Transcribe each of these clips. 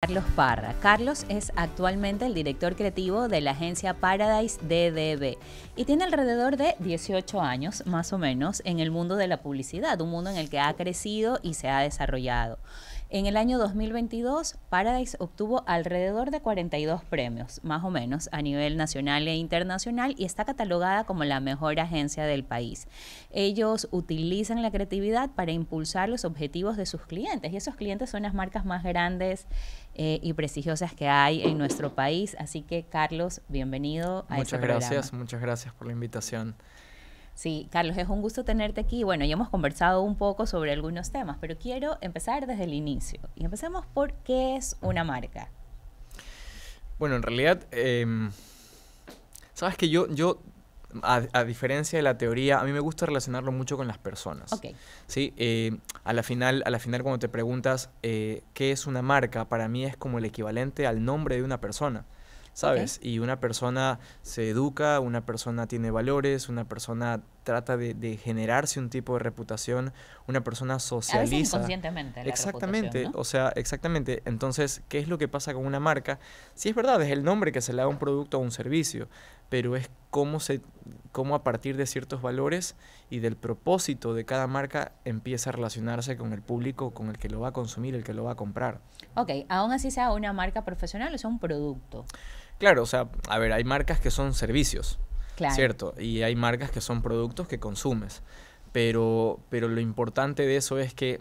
Carlos Parra. Carlos es actualmente el director creativo de la agencia Paradise DDB y tiene alrededor de 18 años, más o menos, en el mundo de la publicidad, un mundo en el que ha crecido y se ha desarrollado. En el año 2022, Paradise obtuvo alrededor de 42 premios, más o menos, a nivel nacional e internacional y está catalogada como la mejor agencia del país. Ellos utilizan la creatividad para impulsar los objetivos de sus clientes y esos clientes son las marcas más grandes eh, y prestigiosas que hay en nuestro país. Así que, Carlos, bienvenido a este programa. Muchas gracias, muchas gracias por la invitación. Sí, Carlos, es un gusto tenerte aquí. Bueno, ya hemos conversado un poco sobre algunos temas, pero quiero empezar desde el inicio. Y empecemos por qué es una marca. Bueno, en realidad, em, sabes que yo, yo a, diferencia de la teoría, a mí me gusta relacionarlo mucho con las personas. Okay. Sí, em, a, la final, a la final, cuando te preguntas eh, qué es una marca, para mí es como el equivalente al nombre de una persona. ¿sabes? Y una persona se educa, una persona tiene valores, una persona trata de, generarse un tipo de reputación, una persona socializa. exactamente, o sea, exactamente. Entonces, ¿qué es lo que pasa con una marca? Sí es verdad, es el nombre que se le da a un producto o a un servicio, pero es cómo, se, cómo a partir de ciertos valores y del propósito de cada marca empieza a relacionarse con el público, con el que lo va a consumir, el que lo va a comprar. Ok, aún así sea una marca profesional o sea un producto. Claro, o sea, a ver, hay marcas que son servicios. ¿Cierto? Y hay marcas que son productos que consumes. Pero, pero lo importante de eso es que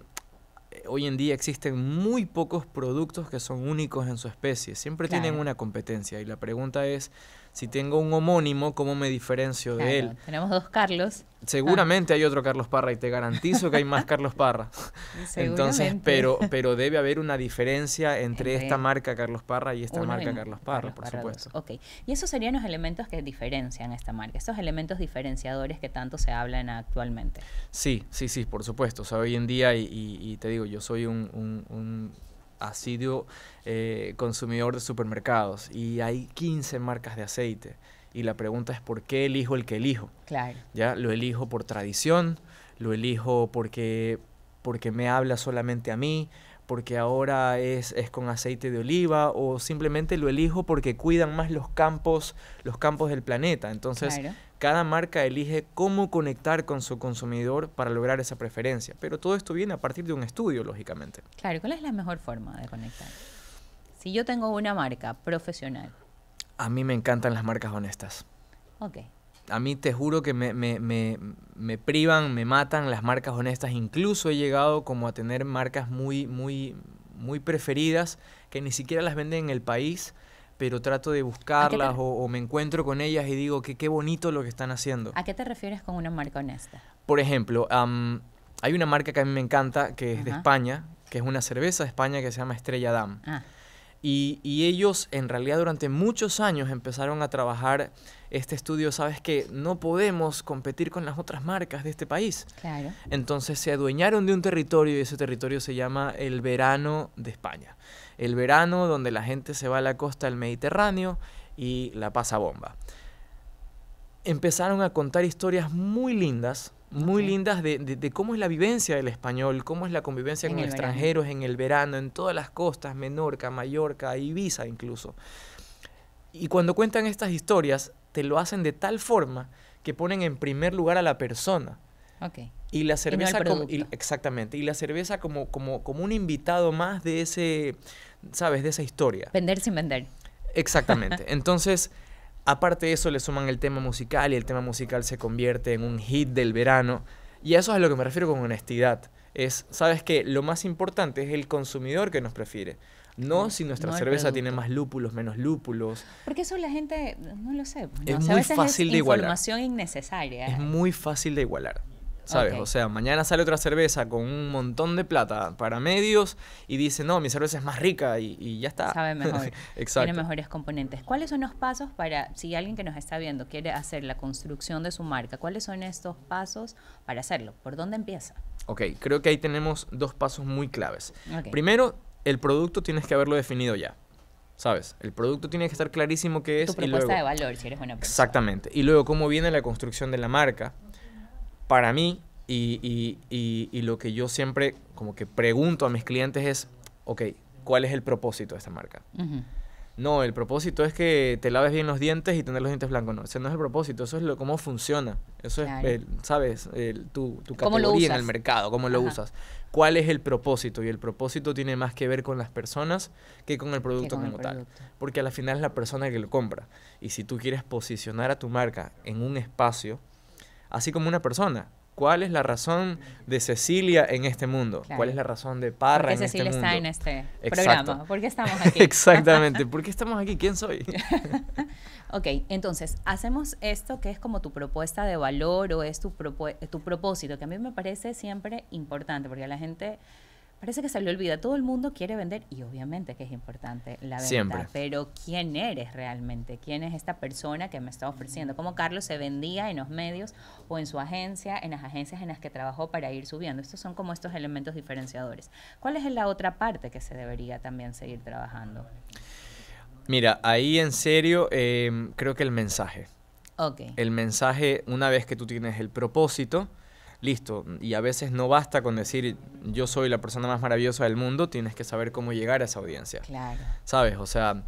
eh, hoy en día existen muy pocos productos que son únicos en su especie. Siempre tienen una competencia. Y la pregunta es, si tengo un homónimo, ¿cómo me diferencio de él? Tenemos dos Carlos. Seguramente hay otro Carlos Parra y te garantizo que hay más Carlos Parra. Entonces, pero, pero debe haber una diferencia entre, esta marca Carlos Parra y esta marca Carlos Parra, por supuesto. Ok, y esos serían los elementos que diferencian esta marca, esos elementos diferenciadores que tanto se hablan actualmente. Sí, sí, sí, por supuesto. O sea, hoy en día, y, te digo, yo soy un asiduo eh, consumidor de supermercados y hay 15 marcas de aceite. Y la pregunta es por qué elijo el que elijo. Claro. Ya lo elijo por tradición, lo elijo porque porque me habla solamente a mí, porque ahora es, es, con aceite de oliva o simplemente lo elijo porque cuidan más los campos, los campos del planeta. Entonces, cada marca elige cómo conectar con su consumidor para lograr esa preferencia. Pero todo esto viene a partir de un estudio, lógicamente. Claro, ¿cuál es la mejor forma de conectar? Si yo tengo una marca profesional. A mí me encantan las marcas honestas. Ok, a mí te juro que me, privan, me matan las marcas honestas. Incluso he llegado como a tener marcas muy, muy, muy preferidas que ni siquiera las venden en el país, pero trato de buscarlas o, me encuentro con ellas y digo que qué bonito lo que están haciendo. ¿A qué te refieres con una marca honesta? Por ejemplo, hay una marca que a mí me encanta, que es de España, que es una cerveza de España que se llama Estrella Dam. Ah. Y, ellos en realidad durante muchos años empezaron a trabajar este estudio, sabes que no podemos competir con las otras marcas de este país. Entonces se adueñaron de un territorio y ese territorio se llama el verano de España. El verano donde la gente se va a la costa del Mediterráneo y la pasa bomba empezaron a contar historias muy lindas, muy lindas de, cómo es la vivencia del español, cómo es la convivencia en con extranjeros en el verano, en todas las costas, Menorca, Mallorca, Ibiza incluso. Y cuando cuentan estas historias, te lo hacen de tal forma que ponen en primer lugar a la persona. Okay. Y la cerveza como, exactamente, y la cerveza como, como, como un invitado más de ese, sabes, de esa historia. Vender sin vender. Exactamente. Entonces, Aparte de eso, le suman el tema musical y el tema musical se convierte en un hit del verano. Y eso es a lo que me refiero con honestidad. Es, sabes que lo más importante es el consumidor que nos prefiere. No si nuestra cerveza tiene más lúpulos, menos lúpulos. Porque eso la gente, no lo sé. es muy fácil de igualar. Información innecesaria. Es muy fácil de igualar. ¿sabes? O sea, mañana sale otra cerveza con un montón de plata para medios y dice, no, mi cerveza es más rica y, ya está. Sabe mejor. Tiene mejores componentes. ¿Cuáles son los pasos para, si alguien que nos está viendo quiere hacer la construcción de su marca, cuáles son estos pasos para hacerlo? ¿Por dónde empieza? Ok, creo que ahí tenemos dos pasos muy claves. Primero, el producto tienes que haberlo definido ya. ¿Sabes? El producto tiene que estar clarísimo qué es. Tu propuesta de valor, si eres buena persona. Exactamente. Y luego, cómo viene la construcción de la marca para mí y, lo que yo siempre como que pregunto a mis clientes es, ok, ¿cuál es el propósito de esta marca? No, el propósito es que te laves bien los dientes y tener los dientes blancos. No, ese no es el propósito, eso es lo, cómo funciona. Eso es, el, ¿sabes? tu, tu categoría en el mercado, cómo lo usas. ¿Cuál es el propósito? Y el propósito tiene más que ver con las personas que con el producto como tal. Porque al final es la persona que lo compra. Y si tú quieres posicionar a tu marca en un espacio, así como una persona. ¿Cuál es la razón de Cecilia en este mundo? ¿Cuál es la razón de Parra en este mundo? Cecilia está en este programa. ¿Por qué estamos aquí? Exactamente. ¿Por qué estamos aquí? ¿Quién soy? ok, entonces, hacemos esto que es como tu propuesta de valor o es tu, tu propósito, que a mí me parece siempre importante, porque la gente parece que se le olvida. Todo el mundo quiere vender y obviamente que es importante la venta. Siempre. Pero ¿quién eres realmente? ¿Quién es esta persona que me está ofreciendo? ¿Cómo Carlos se vendía en los medios o en su agencia, en las agencias en las que trabajó para ir subiendo. Estos son como estos elementos diferenciadores. ¿Cuál es la otra parte que se debería también seguir trabajando? Mira, ahí en serio eh, creo que el mensaje. Okay. El mensaje, una vez que tú tienes el propósito, listo. Y a veces no basta con decir yo soy la persona más maravillosa del mundo, tienes que saber cómo llegar a esa audiencia. Claro. ¿Sabes? O sea,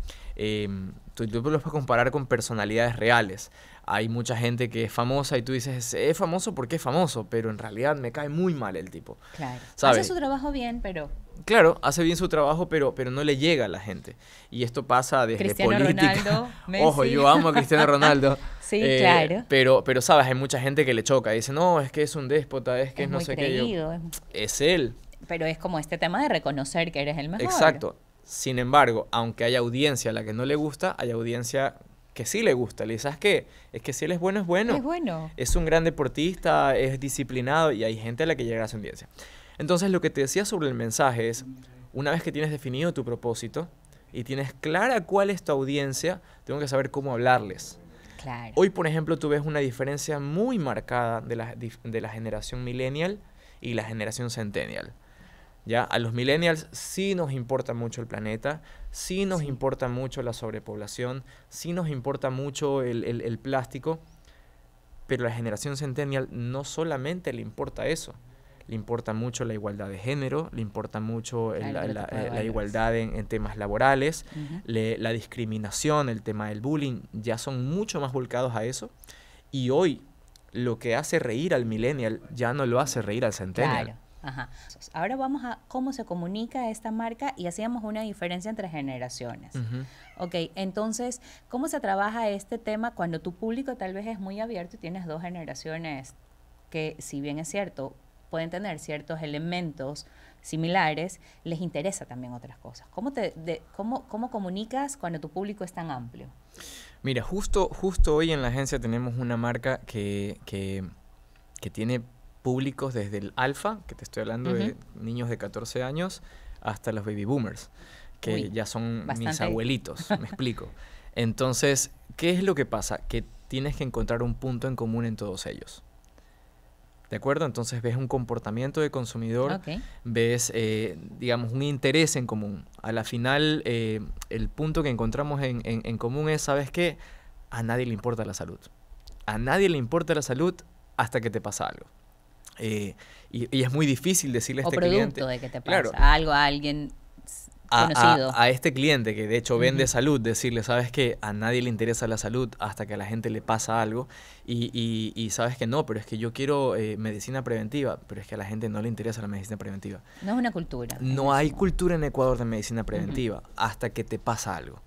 tú, tú puedes comparar con personalidades reales hay mucha gente que es famosa y tú dices, es famoso porque es famoso, pero en realidad me cae muy mal el tipo. Claro. Hace su trabajo bien, pero... Claro, hace bien su trabajo, pero, pero no le llega a la gente. Y esto pasa desde Cristiano Ronaldo, Ojo, yo amo a Cristiano Ronaldo. sí, eh, claro. Pero, pero, ¿sabes? Hay mucha gente que le choca. Dice, no, es que es un déspota, es que es, no sé qué. es él. Pero es como este tema de reconocer que eres el mejor. Exacto. Sin embargo, aunque haya audiencia a la que no le gusta, hay audiencia que sí le gusta. Le dices, ¿sabes qué? Es que si él es bueno, es bueno. Es bueno. Es un gran deportista, es disciplinado y hay gente a la que llega a su audiencia. Entonces, lo que te decía sobre el mensaje es, una vez que tienes definido tu propósito y tienes clara cuál es tu audiencia, tengo que saber cómo hablarles. Claro. Hoy, por ejemplo, tú ves una diferencia muy marcada de la, de la generación millennial y la generación centennial. A los millennials sí nos importa mucho el planeta, sí nos importa mucho la sobrepoblación, sí nos importa mucho el, plástico, pero a la generación centennial no solamente le importa eso, le importa mucho la igualdad de género, le importa mucho la, igualdad en, temas laborales, la discriminación, el tema del bullying, ya son mucho más volcados a eso. Y hoy lo que hace reír al millennial ya no lo hace reír al centennial. Ahora vamos a cómo se comunica esta marca y hacíamos una diferencia entre generaciones. Ok, entonces, ¿cómo se trabaja este tema cuando tu público tal vez es muy abierto y tienes dos generaciones que, si bien es cierto, pueden tener ciertos elementos similares, les interesa también otras cosas. ¿Cómo, te, cómo, cómo comunicas cuando tu público es tan amplio? Mira, justo, justo hoy en la agencia tenemos una marca que, que, que tiene públicos desde el alfa, que te estoy hablando de niños de 14 años, hasta los baby boomers, que ya son mis abuelitos, me explico. Entonces, ¿qué es lo que pasa? Que tienes que encontrar un punto en común en todos ellos. ¿De acuerdo? Entonces ves un comportamiento de consumidor, ves, eh, digamos, un interés en común. A la final, eh, el punto que encontramos en, común es, ¿sabes qué? A nadie le importa la salud. A nadie le importa la salud hasta que te pasa algo. Eh, y, es muy difícil decirle a este cliente. que algo a alguien conocido. A, este cliente que de hecho vende salud, decirle, sabes que a nadie le interesa la salud hasta que a la gente le pasa algo. Y, sabes que no, pero es que yo quiero eh, medicina preventiva, pero es que a la gente no le interesa la medicina preventiva. No es una cultura. No hay cultura en Ecuador de medicina preventiva hasta que te pasa algo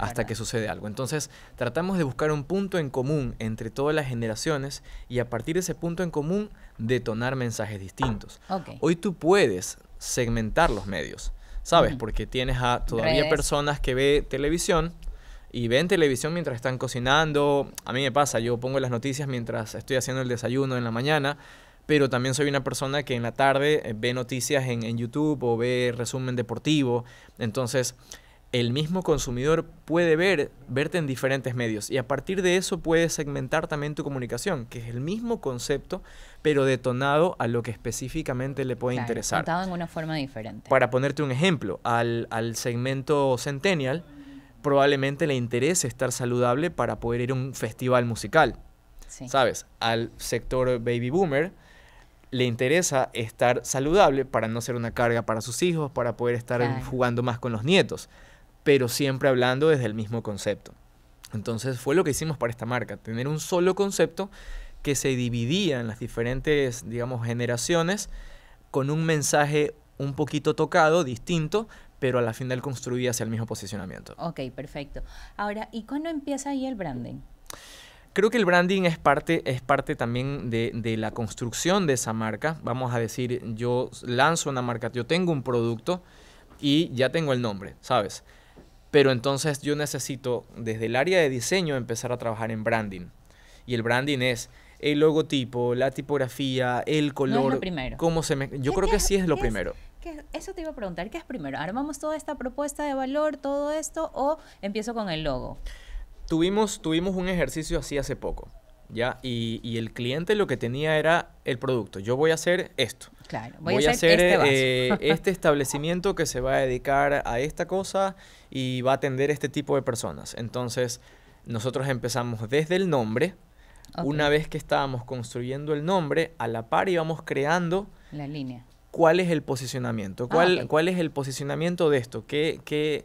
hasta que sucede algo. Entonces, tratamos de buscar un punto en común entre todas las generaciones y a partir de ese punto en común detonar mensajes distintos. Hoy tú puedes segmentar los medios, ¿sabes? Porque tienes a todavía personas que ve televisión, y ven televisión mientras están cocinando. A mí me pasa, yo pongo las noticias mientras estoy haciendo el desayuno en la mañana, pero también soy una persona que en la tarde eh, ve noticias en, en YouTube o ve resumen deportivo. Entonces, el mismo consumidor puede ver, verte en diferentes medios y a partir de eso puede segmentar también tu comunicación, que es el mismo concepto, pero detonado a lo que específicamente le puede interesar. en una forma diferente. Para ponerte un ejemplo, al, segmento Centennial probablemente le interese estar saludable para poder ir a un festival musical. ¿Sabes? Al sector baby boomer le interesa estar saludable para no ser una carga para sus hijos, para poder estar jugando más con los nietos pero siempre hablando desde el mismo concepto. Entonces fue lo que hicimos para esta marca, tener un solo concepto que se dividía en las diferentes, digamos, generaciones con un mensaje un poquito tocado, distinto, pero a la final construía hacia el mismo posicionamiento. Ok, perfecto. Ahora, ¿y cuándo empieza ahí el branding? Creo que el branding es parte, es parte también de, la construcción de esa marca. Vamos a decir, yo lanzo una marca, yo tengo un producto y ya tengo el nombre, ¿sabes? Pero entonces yo necesito desde el área de diseño empezar a trabajar en branding. Y el branding es el logotipo, la tipografía, el color. es lo primero. se me... Yo creo que sí es lo primero. eso te iba a preguntar, ¿qué es primero? ¿Armamos toda esta propuesta de valor, todo esto, o empiezo con el logo? Tuvimos, tuvimos un ejercicio así hace poco, ¿ya? y el cliente lo que tenía era el producto. Yo voy a hacer esto voy, a hacer, este, eh, este, establecimiento que se va a dedicar a esta cosa y va a atender este tipo de personas. Entonces, nosotros empezamos desde el nombre. Una vez que estábamos construyendo el nombre, a la par íbamos creando... La línea cuál es el posicionamiento, ah, cuál, cuál es el posicionamiento de esto, ¿Qué, qué,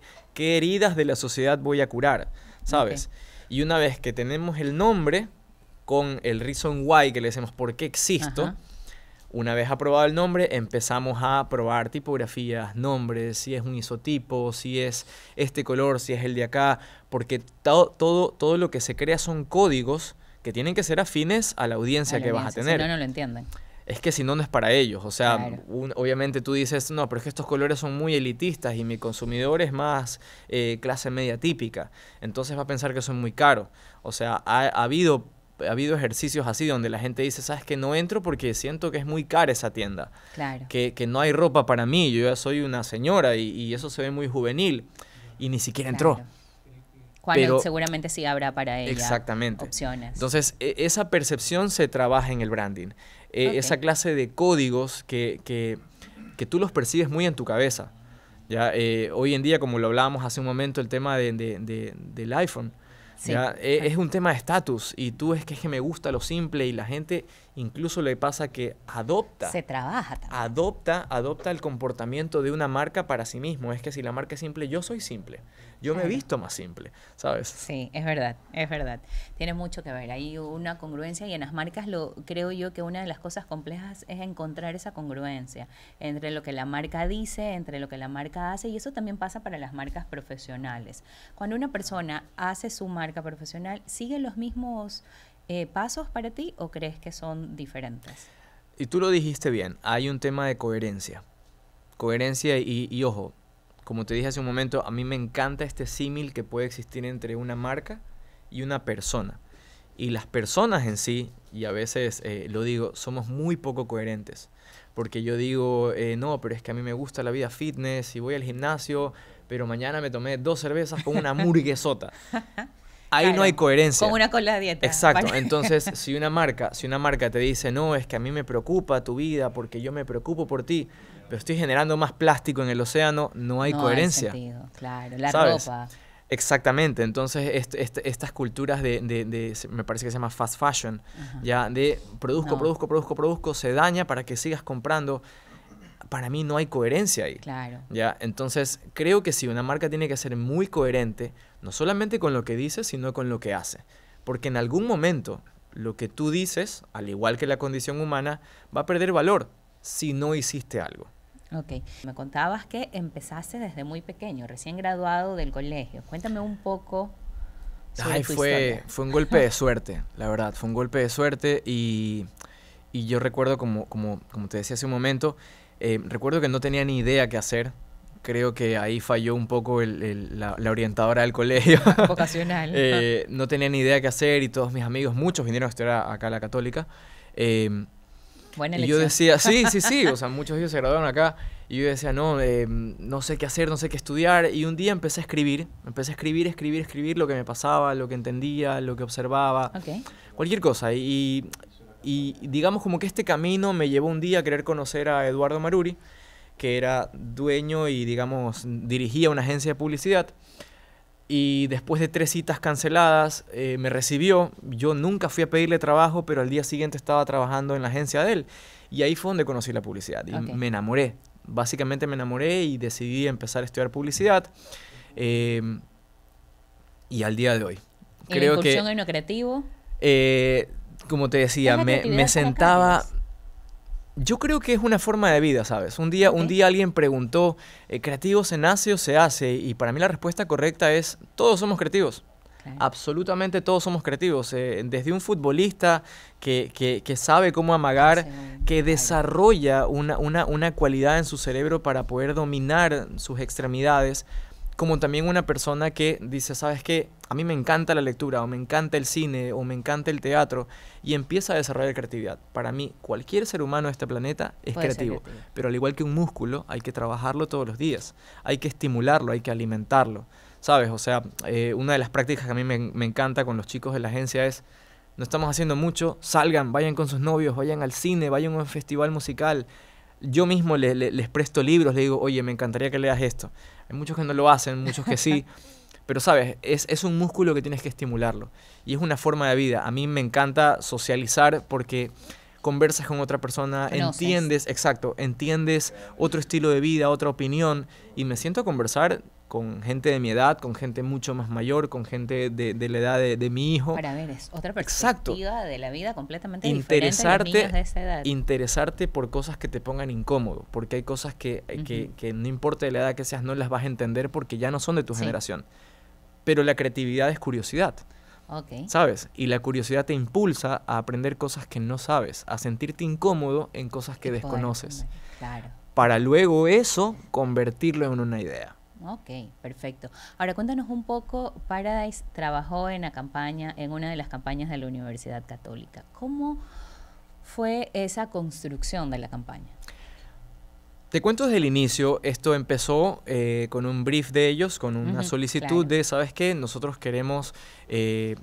heridas de la sociedad voy a curar, ¿sabes? Y una vez que tenemos el nombre con el reason why que le decimos por qué existo, una vez aprobado el nombre, empezamos a probar tipografías, nombres, si es un isotipo, si es este color, si es el de acá, porque todo, todo lo que se crea son códigos que tienen que ser afines a la audiencia que vas a tener. Si no, no lo entienden. Es que si no, no es para ellos. O sea, obviamente tú dices, no, pero es que estos colores son muy elitistas y mi consumidor es más eh, clase media típica. Entonces va a pensar que son muy caros. O sea, ha habido ha habido ejercicios así donde la gente dice, sabes que no entro porque siento que es muy cara esa tienda. Claro. Que, que no hay ropa para mí, yo ya soy una señora y, eso se ve muy juvenil. Y ni siquiera entró. Cuando seguramente sí habrá para ella exactamente. opciones. Entonces, e, esa percepción se trabaja en el branding. Eh, esa clase de códigos que, que, que, tú los percibes muy en tu cabeza. ¿ya? Eh, hoy en día, como lo hablábamos hace un momento, el tema de, del iPhone. E, es, un tema de estatus y tú es que, es que me gusta lo simple y la gente incluso le pasa que adopta. Se trabaja Adopta, adopta el comportamiento de una marca para sí mismo. Es que si la marca es simple, yo soy simple. Yo me he visto más simple, ¿sabes? Sí, es verdad, es verdad. Tiene mucho que ver. Hay una congruencia y en las marcas lo creo yo que una de las cosas complejas es encontrar esa congruencia entre lo que la marca dice, entre lo que la marca hace y eso también pasa para las marcas profesionales. Cuando una persona hace su marca profesional, ¿siguen los mismos eh, pasos para ti o crees que son diferentes? Y tú lo dijiste bien, hay un tema de coherencia. Coherencia y, ojo, como te dije hace un momento, a mí me encanta este símil que puede existir entre una marca y una persona. Y las personas en sí, y a veces eh, lo digo, somos muy poco coherentes. Porque yo digo, eh, no, pero es que a mí me gusta la vida fitness y voy al gimnasio, pero mañana me tomé dos cervezas con una hamburguesota. Ahí no hay coherencia. Con una cola de dieta. Exacto. Entonces, si una marca, si una marca te dice, no, es que a mí me preocupa tu vida porque yo me preocupo por ti, pero estoy generando más plástico en el océano, no hay no coherencia. sentido, claro, la ropa. Exactamente, entonces este, este, estas culturas de, me parece que se llama fast fashion, ya de produzco, produzco, produzco, produzco, se daña para que sigas comprando. Para mí no hay coherencia ahí. Claro. Ya, entonces creo que si una marca tiene que ser muy coherente, no solamente con lo que dices sino con lo que hace. Porque en algún momento lo que tú dices, al igual que la condición humana, va a perder valor si no hiciste algo. Ok, me contabas que empezaste desde muy pequeño, recién graduado del colegio. Cuéntame un poco. Sobre fue, fue un golpe de suerte, la verdad, fue un golpe de suerte y, yo recuerdo, como, como, como te decía hace un momento, eh, recuerdo que no tenía ni idea qué hacer, creo que ahí falló un poco la, orientadora del colegio. Vocacional. Eh, no tenía ni idea qué hacer y todos mis amigos, muchos vinieron a estudiar acá a la católica. Eh, y yo decía, sí, sí, sí, o sea, muchos de ellos se graduaron acá y yo decía, no, em, no sé qué hacer, no sé qué estudiar. Y un día empecé a escribir, empecé a escribir, escribir, escribir lo que me pasaba, lo que entendía, lo que observaba, cualquier cosa. y digamos como que este camino me llevó un día a querer conocer a Eduardo Maruri que era dueño y, digamos, dirigía una agencia de publicidad. Y después de tres citas canceladas, eh, me recibió. Yo nunca fui a pedirle trabajo, pero al día siguiente estaba trabajando en la agencia de él. Y ahí fue donde conocí la publicidad. Y me enamoré. Básicamente me enamoré y decidí empezar a estudiar publicidad. Eh, y al día de hoy. ¿Y creo la que. creativo? Eh, como te decía, me, me sentaba yo creo que es una forma de vida, ¿sabes? Un día, un día alguien preguntó, eh, creativos se nace o se hace? Y para mí la respuesta correcta es, todos somos creativos. Absolutamente todos somos creativos. Eh, desde un futbolista que, sabe cómo amagar, que desarrolla una, una, cualidad en su cerebro para poder dominar sus extremidades, como también una persona que dice, sabes que a mí me encanta la lectura, o me encanta el cine, o me encanta el teatro, y empieza a desarrollar creatividad. Para mí, cualquier ser humano de este planeta es creativo, pero al igual que un músculo, hay que trabajarlo todos los días, hay que estimularlo, hay que alimentarlo. ¿Sabes? O sea, eh, una de las prácticas que a mí me, me encanta con los chicos de la agencia es, no estamos haciendo mucho, salgan, vayan con sus novios, vayan al cine, vayan a un festival musical, yo mismo les presto libros, le digo, oye, me encantaría que leas esto. Hay muchos que no lo hacen, muchos que sí. Pero sabes, es, un músculo que tienes que estimularlo. Y es una forma de vida. A mí me encanta socializar porque conversas con otra persona, entiendes, exacto, entiendes otro estilo de vida, otra opinión. Y me siento a conversar con gente de mi edad, con gente mucho más mayor, con gente de, la edad de, mi hijo. Para ver, es otra perspectiva de la vida completamente interesarte, diferente Interesarte por cosas que te pongan incómodo, porque hay cosas eh, que, no importa de la edad que seas, no las vas a entender porque ya no son de tu generación. Pero la creatividad es curiosidad. ¿Sabes? Y la curiosidad te impulsa a aprender cosas que no sabes, a sentirte incómodo en cosas que desconoces. Claro. Para luego eso convertirlo en una idea. Ok, perfecto. Ahora cuéntanos un poco, Paradise trabajó en la campaña, en una de las campañas de la Universidad Católica. ¿Cómo fue esa construcción de la campaña? Te cuento desde el inicio, esto empezó eh, con un brief de ellos, con una solicitud de, ¿sabes qué? Nosotros queremos... Eh,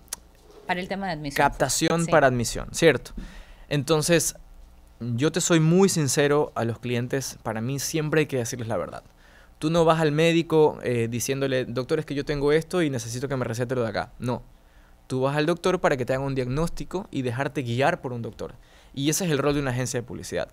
para el tema de admisión. Captación para admisión, ¿cierto? Entonces, yo te soy muy sincero a los clientes, para mí siempre hay que decirles la verdad. Tú no vas al médico eh, diciéndole, doctor, es que yo tengo esto y necesito que me recete lo de acá. No. Tú vas al doctor para que te haga un diagnóstico y dejarte guiar por un doctor. Y ese es el rol de una agencia de publicidad.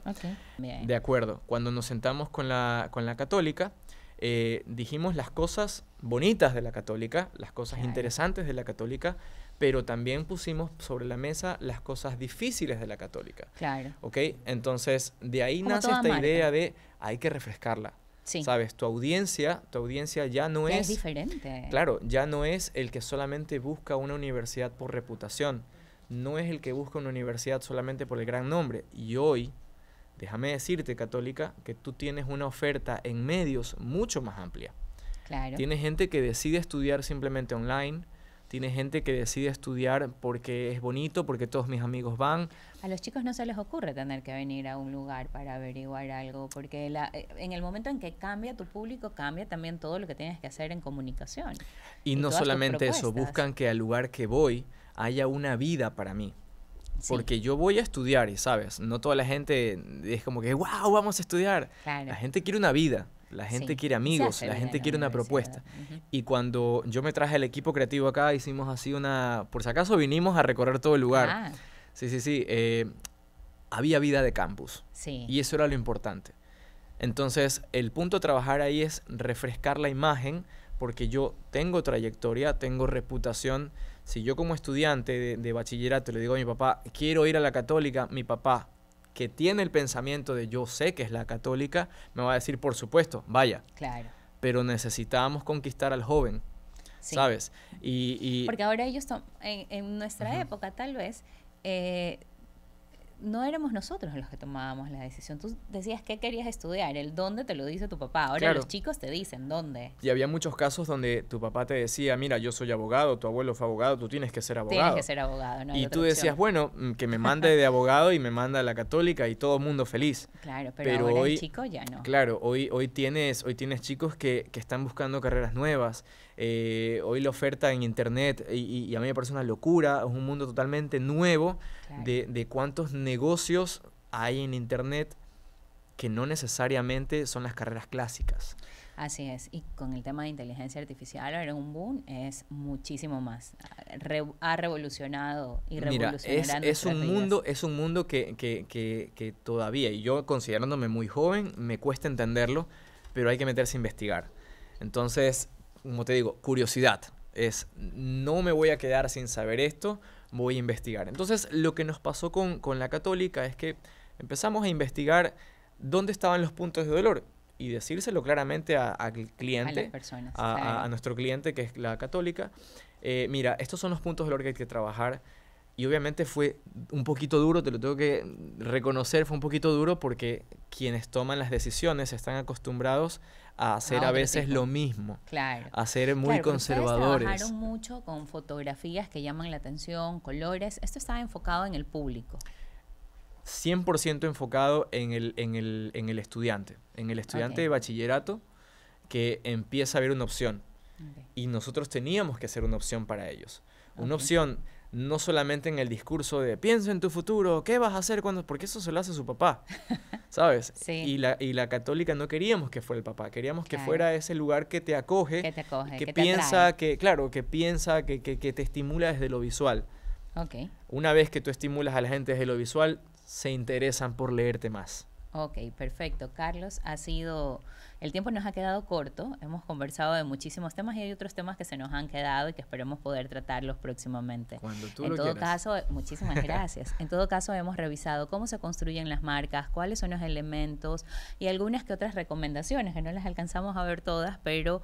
De acuerdo. Cuando nos sentamos con la, con la católica, eh, dijimos las cosas bonitas de la católica, las cosas interesantes de la católica, pero también pusimos sobre la mesa las cosas difíciles de la católica. Claro. ¿Ok? Entonces, de ahí nace esta idea de hay que refrescarla. ¿Sabes? Tu audiencia, tu audiencia ya no es... Es diferente. Claro, ya no es el que solamente busca una universidad por reputación. No es el que busca una universidad solamente por el gran nombre. Y hoy, déjame decirte, católica, que tú tienes una oferta en medios mucho más amplia. Claro. Tienes gente que decide estudiar simplemente online, tiene gente que decide estudiar porque es bonito, porque todos mis amigos van. A los chicos no se les ocurre tener que venir a un lugar para averiguar algo, porque la, eh, en el momento en que cambia tu público, cambia también todo lo que tienes que hacer en comunicación. Y, no solamente eso, buscan que al lugar que voy haya una vida para mí. Porque yo voy a estudiar y, ¿sabes? No toda la gente es como que, wow, vamos a estudiar. La gente quiere una vida la gente quiere amigos, la gente quiere una propuesta. Y cuando yo me traje el equipo creativo acá, hicimos así una, por si acaso vinimos a recorrer todo el lugar. Ah. Sí, sí, sí. Eh, había vida de campus. Y eso era lo importante. Entonces, el punto de trabajar ahí es refrescar la imagen, porque yo tengo trayectoria, tengo reputación. Si yo como estudiante de bachillerato le digo a mi papá, quiero ir a la católica, mi papá, que tiene el pensamiento de yo sé que es la católica, me va a decir, por supuesto, vaya. Claro. Pero necesitábamos conquistar al joven, ¿sabes? Y, Porque ahora ellos, en, en nuestra época tal vez, eh, no éramos nosotros los que tomábamos la decisión. Tú decías qué querías estudiar, el dónde te lo dice tu papá. Ahora los chicos te dicen dónde. Y había muchos casos donde tu papá te decía, mira, yo soy abogado, tu abuelo fue abogado, tú tienes que ser abogado. Tienes que ser abogado, Y tú decías, bueno, mm, que me mande de abogado y me manda a la católica y todo el mundo feliz. Claro, pero, ahora hoy, el chico ya no. Claro, hoy, hoy, tienes, hoy tienes chicos que, que están buscando carreras nuevas. Eh, hoy la oferta en internet, y, a mí me parece una locura, es un mundo totalmente nuevo de, cuántos negocios hay en internet que no necesariamente son las carreras clásicas. Así es, y con el tema de inteligencia artificial ahora un boom es muchísimo más. ha revolucionado y es, un mundo, es un mundo que, que, todavía, y yo considerándome muy joven, me cuesta entenderlo, pero hay que meterse a investigar. Entonces, como te digo, curiosidad. Es, no me voy a quedar sin saber esto, voy a investigar. Entonces, lo que nos pasó con, la católica es que empezamos a investigar dónde estaban los puntos de dolor y decírselo claramente al cliente, a, nuestro cliente que es la católica, eh, mira, estos son los puntos de dolor que hay que trabajar. Y obviamente fue un poquito duro, te lo tengo que reconocer, fue un poquito duro porque quienes toman las decisiones están acostumbrados a hacer ah, a, veces lo mismo. Claro. A ser muy conservadores. Trabajaron mucho con fotografías que llaman la atención, colores. Esto estaba enfocado en el público. 100% enfocado en el, en, el, estudiante, en el estudiante de bachillerato que empieza a ver una opción. Y nosotros teníamos que hacer una opción para ellos. Una opción no solamente en el discurso de pienso en tu futuro, ¿qué vas a hacer cuando? Porque eso se lo hace su papá, ¿sabes? y, la, y la católica no queríamos que fuera el papá, queríamos que fuera ese lugar que te acoge, que, te acoge, que, piensa, que, claro, que piensa, que, que, que, te estimula desde lo visual. Una vez que tú estimulas a la gente desde lo visual, se interesan por leerte más. Ok, perfecto. Carlos, ha sido, el tiempo nos ha quedado corto, hemos conversado de muchísimos temas y hay otros temas que se nos han quedado y que esperemos poder tratarlos próximamente. Cuando tú en todo caso, muchísimas gracias. en todo caso, hemos revisado cómo se construyen las marcas, cuáles son los elementos y algunas que otras recomendaciones, que no las alcanzamos a ver todas, pero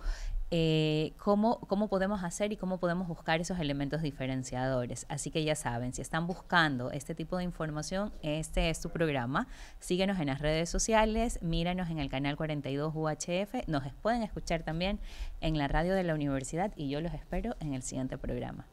eh, cómo, cómo podemos hacer y cómo podemos buscar esos elementos diferenciadores. Así que ya saben, si están buscando este tipo de información, este es tu programa. Síguenos en las redes sociales, míranos en el canal 42 UHF, nos pueden escuchar también en la radio de la universidad y yo los espero en el siguiente programa.